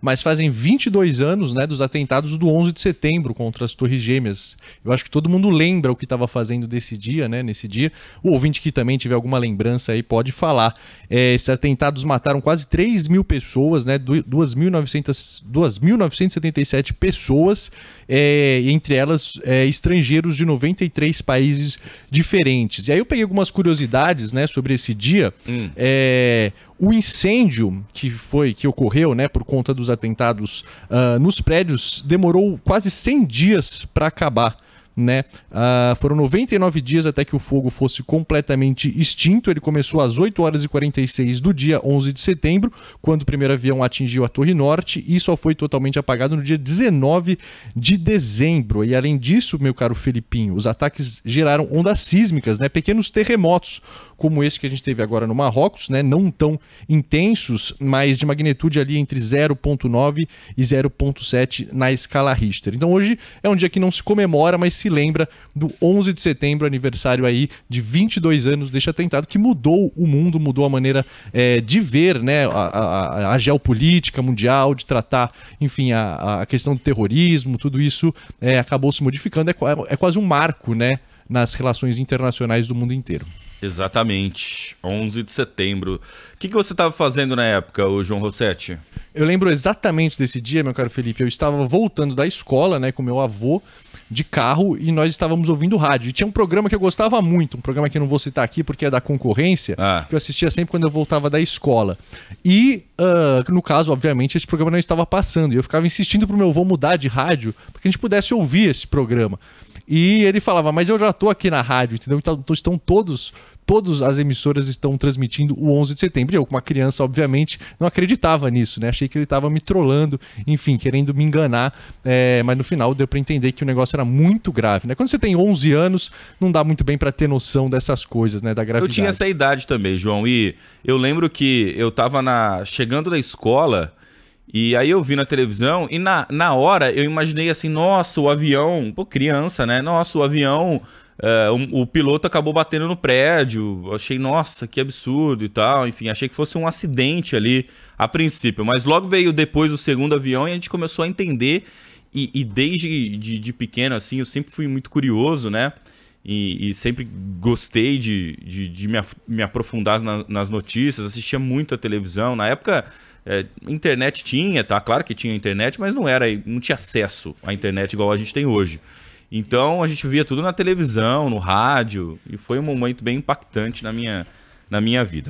mas fazem 22 anos né, dos atentados do 11 de setembro contra as Torres Gêmeas. Eu acho que todo mundo lembra o que estava fazendo desse dia, né, nesse dia. O ouvinte que também tiver alguma lembrança aí pode falar. É, esses atentados mataram quase 3 mil pessoas, né, 2.977 pessoas, é, entre elas é, estrangeiros de 93 países diferentes. E aí eu peguei algumas curiosidades né, sobre esse dia. Hum. É, o incêndio que foi que ocorreu, né, por conta dos atentados uh, nos prédios, demorou quase 100 dias para acabar. Né? Uh, foram 99 dias até que o fogo fosse completamente extinto. Ele começou às 8 horas e 46 do dia 11 de setembro, quando o primeiro avião atingiu a Torre Norte e só foi totalmente apagado no dia 19 de dezembro. E além disso, meu caro Felipinho, os ataques geraram ondas sísmicas, né? Pequenos terremotos como esse que a gente teve agora no Marrocos, né? Não tão intensos, mas de magnitude ali entre 0.9 e 0.7 na escala Richter. Então hoje é um dia que não se comemora, mas se lembra do 11 de setembro, aniversário aí de 22 anos deste atentado que mudou o mundo, mudou a maneira é, de ver, né? A, a, a, geopolítica mundial, de tratar, enfim, a, a questão do terrorismo, tudo isso é, acabou se modificando. É, é quase um marco, né? nas relações internacionais do mundo inteiro. Exatamente, 11 de setembro. O que, que você estava fazendo na época, o João Rossetti? Eu lembro exatamente desse dia, meu caro Felipe. Eu estava voltando da escola, né, com meu avô, de carro e nós estávamos ouvindo rádio. E tinha um programa que eu gostava muito, um programa que eu não vou citar aqui porque é da concorrência, ah. que eu assistia sempre quando eu voltava da escola. E, uh, no caso, obviamente, esse programa não estava passando. E eu ficava insistindo pro meu avô mudar de rádio para que a gente pudesse ouvir esse programa. E ele falava, mas eu já tô aqui na rádio, entendeu? Então, então estão todos, todas as emissoras estão transmitindo o 11 de setembro. Eu, como uma criança, obviamente, não acreditava nisso, né? Achei que ele estava me trollando, enfim, querendo me enganar, é, mas no final deu para entender que o negócio era muito grave, né? Quando você tem 11 anos, não dá muito bem para ter noção dessas coisas, né, da gravidade. Eu tinha essa idade também, João, e eu lembro que eu tava na chegando da escola, e aí eu vi na televisão e na, na hora eu imaginei assim, nossa, o avião, pô, criança, né? Nossa, o avião, uh, o piloto acabou batendo no prédio. Achei, nossa, que absurdo e tal. Enfim, achei que fosse um acidente ali a princípio. Mas logo veio depois o segundo avião e a gente começou a entender e, e desde de, de, pequeno, assim, eu sempre fui muito curioso, né? E, e sempre gostei de, de, de me, me, aprofundar na, nas notícias, assistia muito a televisão. Na época, é, internet tinha, tá? Claro que tinha internet, mas não era, não tinha acesso à internet igual a gente tem hoje. Então a gente via tudo na televisão, no rádio, e foi um momento bem impactante na minha, na minha vida.